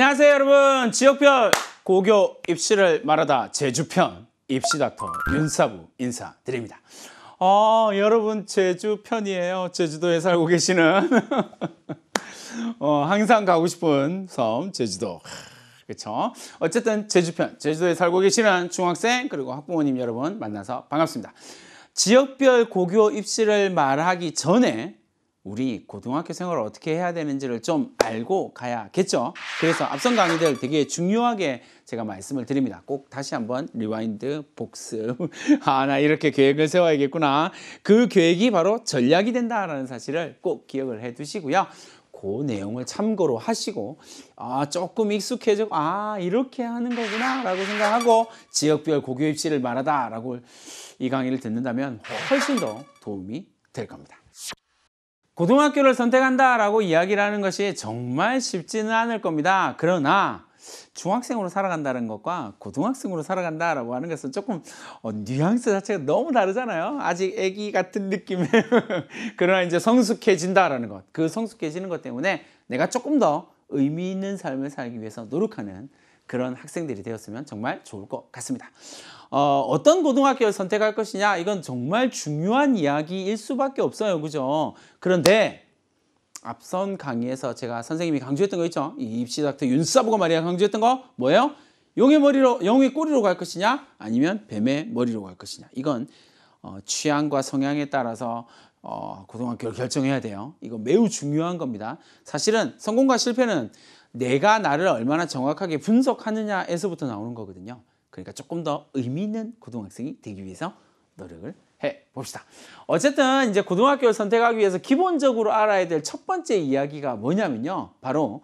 안녕하세요 여러분 지역별 고교 입시를 말하다 제주편 입시닥터 윤사부 인사드립니다 어, 여러분 제주편이에요 제주도에 살고 계시는 어, 항상 가고 싶은 섬 제주도 그렇죠 어쨌든 제주편 제주도에 살고 계시는 중학생 그리고 학부모님 여러분 만나서 반갑습니다 지역별 고교 입시를 말하기 전에 우리 고등학교 생활을 어떻게 해야 되는지를 좀 알고 가야겠죠. 그래서 앞선 강의들 되게 중요하게 제가 말씀을 드립니다. 꼭 다시 한번 리와인드 복습. 아, 나 이렇게 계획을 세워야겠구나. 그 계획이 바로 전략이 된다라는 사실을 꼭 기억을 해 두시고요. 그 내용을 참고로 하시고 아 조금 익숙해지고 아 이렇게 하는 거구나 라고 생각하고 지역별 고교 입시를 말하다 라고 이 강의를 듣는다면 훨씬 더 도움이 될 겁니다. 고등학교를 선택한다라고 이야기를 하는 것이 정말 쉽지는 않을 겁니다. 그러나 중학생으로 살아간다는 것과 고등학생으로 살아간다라고 하는 것은 조금 어, 뉘앙스 자체가 너무 다르잖아요. 아직 아기 같은 느낌에 그러나 이제 성숙해진다라는 것. 그 성숙해지는 것 때문에 내가 조금 더 의미 있는 삶을 살기 위해서 노력하는 그런 학생들이 되었으면 정말 좋을 것 같습니다. 어, 어떤 고등학교를 선택할 것이냐 이건 정말 중요한 이야기일 수밖에 없어요. 그죠? 그런데 앞선 강의에서 제가 선생님이 강조했던 거 있죠? 이 입시 닥터 윤사부가 말이야 강조했던 거 뭐예요? 용의 머리로 용의 꼬리로 갈 것이냐 아니면 뱀의 머리로 갈 것이냐 이건 어, 취향과 성향에 따라서 어, 고등학교를 결정해야 돼요. 이거 매우 중요한 겁니다. 사실은 성공과 실패는 내가 나를 얼마나 정확하게 분석하느냐에서부터 나오는 거거든요. 그러니까 조금 더 의미 있는 고등학생이 되기 위해서 노력을 해 봅시다. 어쨌든 이제 고등학교를 선택하기 위해서 기본적으로 알아야 될 첫 번째 이야기가 뭐냐면요. 바로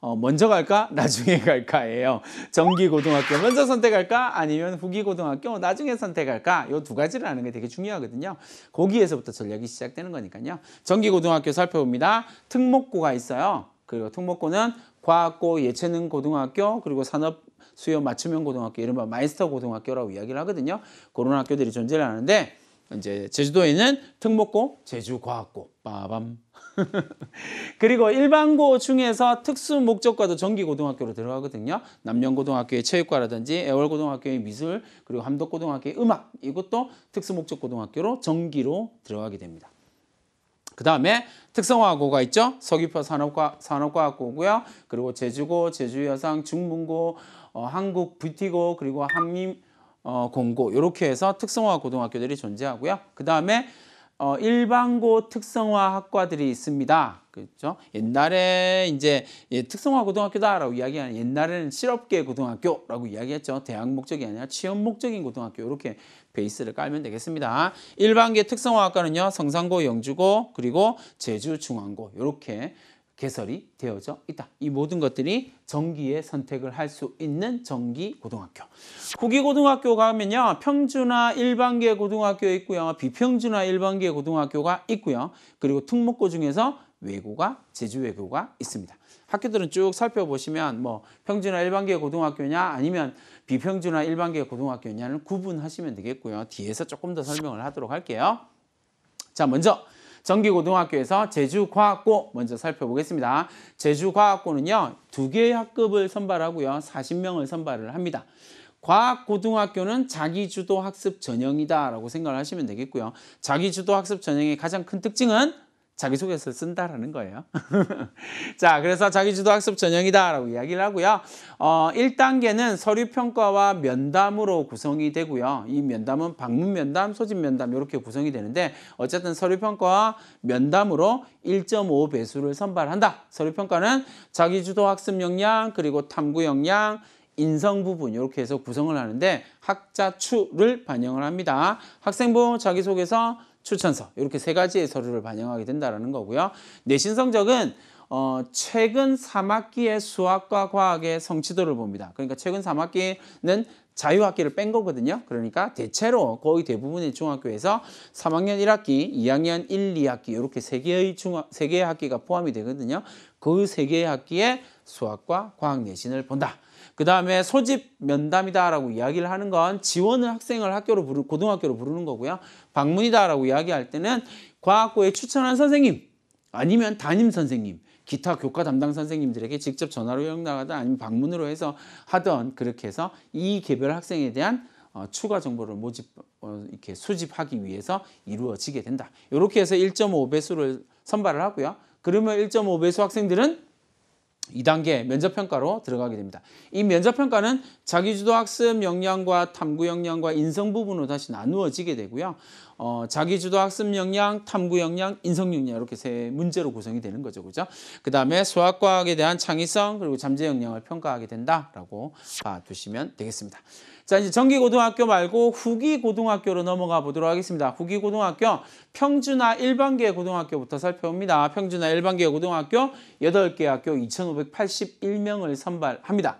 어, 먼저 갈까 나중에 갈까예요. 정기 고등학교 먼저 선택할까 아니면 후기 고등학교 나중에 선택할까 요 두 가지를 아는 게 되게 중요하거든요. 거기에서부터 전략이 시작되는 거니까요. 정기 고등학교 살펴봅니다. 특목고가 있어요. 그리고 특목고는 과학고, 예체능 고등학교, 그리고 산업 수요 맞춤형 고등학교, 이른바 마이스터 고등학교라고 이야기를 하거든요. 그런 학교들이 존재를 하는데 이제 제주도에 있는 특목고, 제주과학고, 빠밤. 그리고 일반고 중에서 특수 목적과도 정기고등학교로 들어가거든요. 남년고등학교의 체육과라든지 애월고등학교의 미술, 그리고 함덕고등학교의 음악, 이것도 특수 목적고등학교로 정기로 들어가게 됩니다. 그 다음에 특성화고가 있죠. 서귀포 산업과, 산업과학고고요. 그리고 제주고, 제주여상, 중문고, 어, 한국 뷰티고, 그리고 한림 어, 공고 이렇게 해서 특성화 고등학교들이 존재하고요. 그 다음에 어, 일반고 특성화 학과들이 있습니다. 그렇죠? 옛날에 이제 예, 특성화 고등학교다라고 이야기하는 옛날에는 실업계 고등학교라고 이야기했죠. 대학 목적이 아니라 취업 목적인 고등학교 이렇게 베이스를 깔면 되겠습니다. 일반계 특성화 학과는요 성산고, 영주고 그리고 제주 중앙고 이렇게 개설이 되어져 있다. 이 모든 것들이 정기의 선택을 할 수 있는 정기 고등학교. 국기 고등학교 가면요. 평준화 일반계 고등학교 있고요. 비평준화 일반계 고등학교가 있고요. 그리고 특목고 중에서 외고가 제주 외고가 있습니다. 학교들은 쭉 살펴보시면 뭐 평준화 일반계 고등학교냐 아니면 비평준화 일반계 고등학교냐는 구분하시면 되겠고요. 뒤에서 조금 더 설명을 하도록 할게요. 자, 먼저 전기고등학교에서 제주과학고 먼저 살펴보겠습니다. 제주과학고는요. 두 개의 학급을 선발하고요. 40명을 선발을 합니다. 과학고등학교는 자기주도 학습 전형이다라고 생각을 하시면 되겠고요. 자기주도 학습 전형의 가장 큰 특징은 자기소개서 쓴다라는 거예요. 자, 그래서 자기주도 학습 전형이다라고 이야기를 하고요. 어, 1단계는 서류 평가와 면담으로 구성이 되고요. 이 면담은 방문 면담, 소집 면담 이렇게 구성이 되는데 어쨌든 서류 평가와 면담으로 1.5배수를 선발한다. 서류 평가는 자기주도 학습 역량, 그리고 탐구 역량, 인성 부분 이렇게 해서 구성을 하는데 학자 추를 반영을 합니다. 학생부 자기소개서 추천서 이렇게 세 가지의 서류를 반영하게 된다는 거고요. 내신 성적은 어, 최근 3학기의 수학과 과학의 성취도를 봅니다. 그러니까 최근 3학기는 자유학기를 뺀 거거든요. 그러니까 대체로 거의 대부분의 중학교에서 3학년 1학기, 2학년 1, 2학기 이렇게 세 개의 중학 세 개의 학기가 포함이 되거든요. 그 세 개의 학기에 수학과 과학 내신을 본다. 그 다음에 소집 면담이다라고 이야기를 하는 건 지원을 학생을 학교로 부르 고등학교로 부르는 거고요. 방문이다라고 이야기할 때는 과학고에 추천한 선생님 아니면 담임 선생님 기타 교과 담당 선생님들에게 직접 전화로 연락하든 아니면 방문으로 해서 하던 그렇게 해서 이 개별 학생에 대한 어, 추가 정보를 모집 어, 이렇게 수집하기 위해서 이루어지게 된다. 이렇게 해서 1.5배수를 선발을 하고요. 그러면 1.5배수 학생들은 2단계 면접평가로 들어가게 됩니다. 이 면접평가는 자기주도학습 역량과 탐구 역량과 인성 부분으로 다시 나누어지게 되고요. 어, 자기주도학습 역량, 탐구 역량, 인성 역량 이렇게 세 문제로 구성이 되는 거죠. 그죠? 그 다음에 수학과학에 대한 창의성 그리고 잠재 역량을 평가하게 된다라고 봐두시면 되겠습니다. 자, 이제 정기고등학교 말고 후기고등학교로 넘어가 보도록 하겠습니다. 후기고등학교 평준화 일반계 고등학교부터 살펴봅니다. 평준화 일반계 고등학교 8개 학교 2,581명을 선발합니다.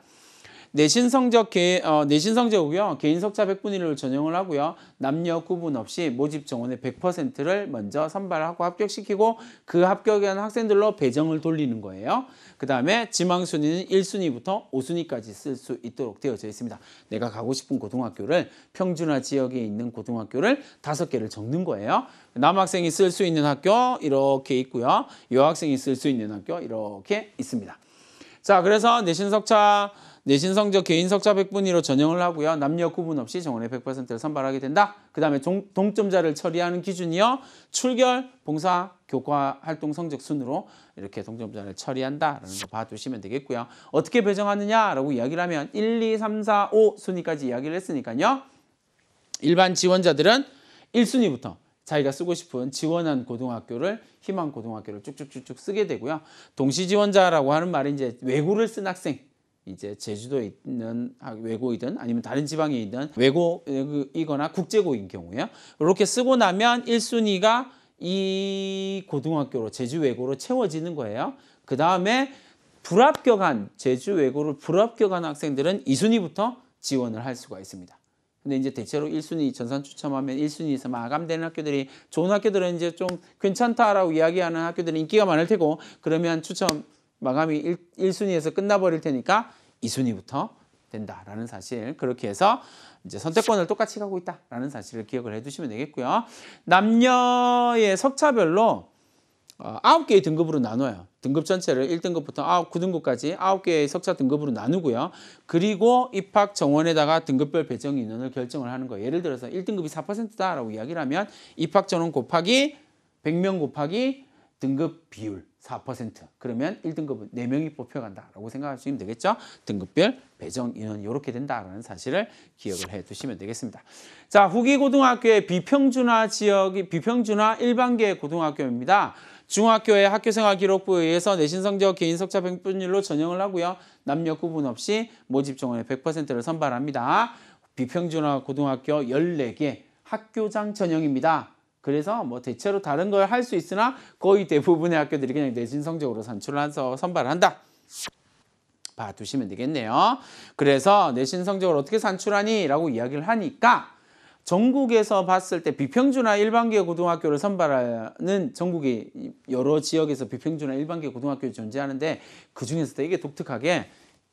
내신 성적 개, 어, 내신 성적이고요. 개인 석차 1 0 0분위를 전형을 하고요. 남녀 구분 없이 모집 정원의 100%를 먼저 선발하고 합격시키고 그 합격한 학생들로 배정을 돌리는 거예요. 그 다음에 지망순위는 1순위부터 5순위까지 쓸 수 있도록 되어져 있습니다. 내가 가고 싶은 고등학교를 평준화 지역에 있는 고등학교를 다섯 개를 적는 거예요. 남학생이 쓸 수 있는 학교 이렇게 있고요. 여학생이 쓸 수 있는 학교 이렇게 있습니다. 자, 그래서 내신 석차 내신 성적 개인 석자 100분위로 전형을 하고요. 남녀 구분 없이 정원의 100%를 선발하게 된다. 그 다음에 동점자를 동 처리하는 기준이요. 출결, 봉사, 교과 활동 성적 순으로 이렇게 동점자를 처리한다라는 거 봐두시면 되겠고요. 어떻게 배정하느냐라고 이야기를 하면 1, 2, 3, 4, 5 순위까지 이야기를 했으니까요. 일반 지원자들은 1순위부터 자기가 쓰고 싶은 지원한 고등학교를 희망 고등학교를 쭉쭉쭉쭉 쓰게 되고요. 동시 지원자라고 하는 말이 이제 외고를 쓴 학생 이제 제주도에 있는 아, 외고이든 아니면 다른 지방에 있는 외고이거나 국제고인 경우에요. 이렇게 쓰고 나면 일순위가이 고등학교로 제주 외고로 채워지는 거예요. 그 다음에 불합격한 제주 외고를 불합격한 학생들은 이순위부터 지원을 할 수가 있습니다. 근데 이제 대체로 일순위 전산 추첨하면 일순위에서 마감되는 학교들이 좋은 학교들은 이제 좀 괜찮다라고 이야기하는 학교들은 인기가 많을 테고 그러면 추첨 마감이 1, 순위에서 끝나버릴 테니까 2순위부터 된다라는 사실 그렇게 해서 이제 선택권을 똑같이 가고 있다라는 사실을 기억을 해두시면 되겠고요. 남녀의 석차별로 어, 9개의 등급으로 나눠요. 등급 전체를 1등급부터 9, 9등급까지 9개의 석차 등급으로 나누고요. 그리고 입학 정원에다가 등급별 배정 인원을 결정을 하는 거예요. 예를 들어서 1등급이 4%다라고 이야기를 하면 입학 정원 곱하기 100명 곱하기 등급 비율 4% 그러면 1등급은 4명이 뽑혀간다라고 생각하시면 되겠죠. 등급별 배정 인원이 렇게 된다라는 사실을 기억을 해두시면 되겠습니다. 자, 후기 고등학교의 비평준화 지역이 비평준화 일반계 고등학교입니다. 중학교의 학교생활 기록부에 의해서 내신 성적 개인 석차 평균율로 전형을 하고요. 남녀 구분 없이 모집 정원의 100%를 선발합니다. 비평준화 고등학교 14개 학교장 전형입니다. 그래서 뭐 대체로 다른 걸 할 수 있으나 거의 대부분의 학교들이 그냥 내신 성적으로 산출해서 선발 한다. 봐두시면 되겠네요. 그래서 내신 성적을 어떻게 산출하니? 라고 이야기를 하니까 전국에서 봤을 때 비평준화 일반계 고등학교를 선발하는 전국이 여러 지역에서 비평준화 일반계 고등학교가 존재하는데 그중에서도 이게 독특하게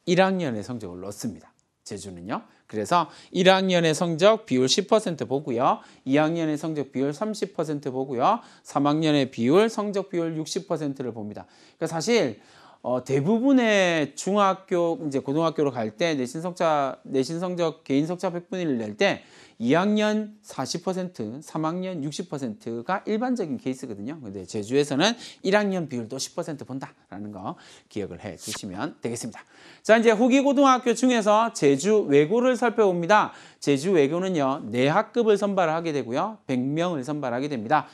1학년의 성적을 넣습니다. 제주는요. 그래서 1학년의 성적 비율 10% 보고요. 2학년의 성적 비율 30% 보고요. 3학년의 비율 성적 비율 60%를 봅니다. 그러니까 사실 어, 대부분의 중학교 이제 고등학교로 갈 때 내신 성적 내신 성적 개인 성적 100분위를 낼 때 2학년 40%, 3학년 60%가 일반적인 케이스거든요. 근데 제주에서는 1학년 비율도 10% 본다라는 거 기억을 해주시면 되겠습니다. 자, 이제 후기 고등학교 중에서 제주 외고를 살펴봅니다. 제주 외고는요. 내학급을 네 선발하게 되고요. 100명을 선발하게 됩니다.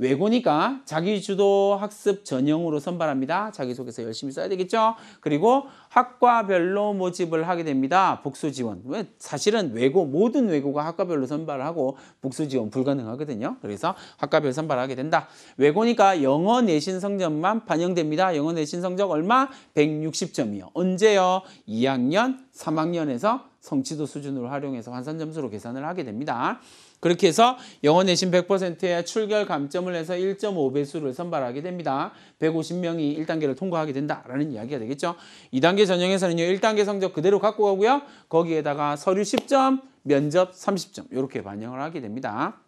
외고니까 자기주도 학습 전형으로 선발합니다. 자기소개서 열심히 써야 되겠죠. 그리고 학과별로 모집을 하게 됩니다. 복수 지원. 왜 사실은 외고 모든 외고가 학과별로 선발 하고 복수 지원 불가능하거든요. 그래서 학과별 선발하게 된다. 외고니까 영어 내신 성적만 반영됩니다. 영어 내신 성적 얼마? 160점이요. 언제요? 2학년, 3학년에서 성취도 수준으로 활용해서 환산 점수로 계산을 하게 됩니다. 그렇게 해서 영어 내신 1 0 0에 출결 감점을 해서 1.5배수를 선발하게 됩니다. 150명이 1단계를 통과하게 된다라는 이야기가 되겠죠. 2단계 전형에서는요. 1단계 성적 그대로 갖고 가고요. 거기에다가 서류 10점, 면접 30점 이렇게 반영을 하게 됩니다.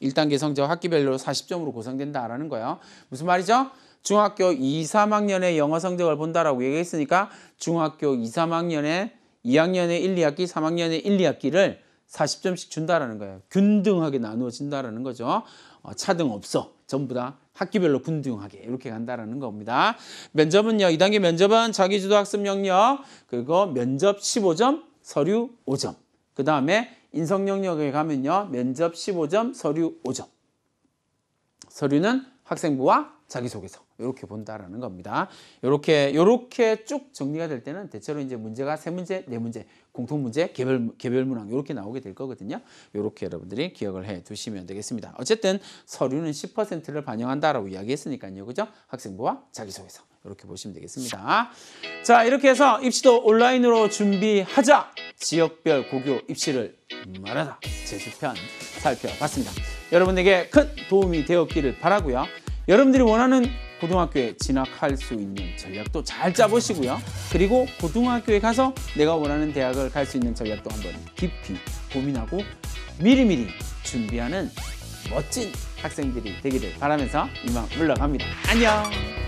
1단계 성적 학기별로 40점으로 구성된다라는 거예요. 무슨 말이죠? 중학교 2, 3학년의 영어 성적을 본다라고 얘기했으니까 중학교 2, 3학년의 2학년의 1, 2학기, 3학년의 1, 2학기를 40점씩 준다라는 거예요. 균등하게 나누어진다라는 거죠. 어, 차등 없어. 전부 다 학기별로 분등하게 이렇게 간다라는 겁니다. 면접은요. 2단계 면접은 자기주도 학습 영역, 그리고 면접 15점, 서류 5점. 그 다음에 인성 영역에 가면요. 면접 15점, 서류 5점. 서류는 학생부와 자기소개서. 이렇게 본다라는 겁니다. 이렇게 이렇게 쭉 정리가 될 때는 대체로 이제 문제가 세 문제, 네 문제, 공통 문제, 개별 개별 문항 이렇게 나오게 될 거거든요. 이렇게 여러분들이 기억을 해 두시면 되겠습니다. 어쨌든 서류는 10%를 반영한다라고 이야기했으니까요. 그죠? 학생부와 자기소개서 이렇게 보시면 되겠습니다. 자, 이렇게 해서 입시도 온라인으로 준비하자. 지역별 고교 입시를 말하다 제주편 살펴봤습니다. 여러분에게 큰 도움이 되었기를 바라고요. 여러분들이 원하는 고등학교에 진학할 수 있는 전략도 잘 짜보시고요. 그리고 고등학교에 가서 내가 원하는 대학을 갈 수 있는 전략도 한번 깊이 고민하고 미리미리 준비하는 멋진 학생들이 되기를 바라면서 이만 물러갑니다. 안녕!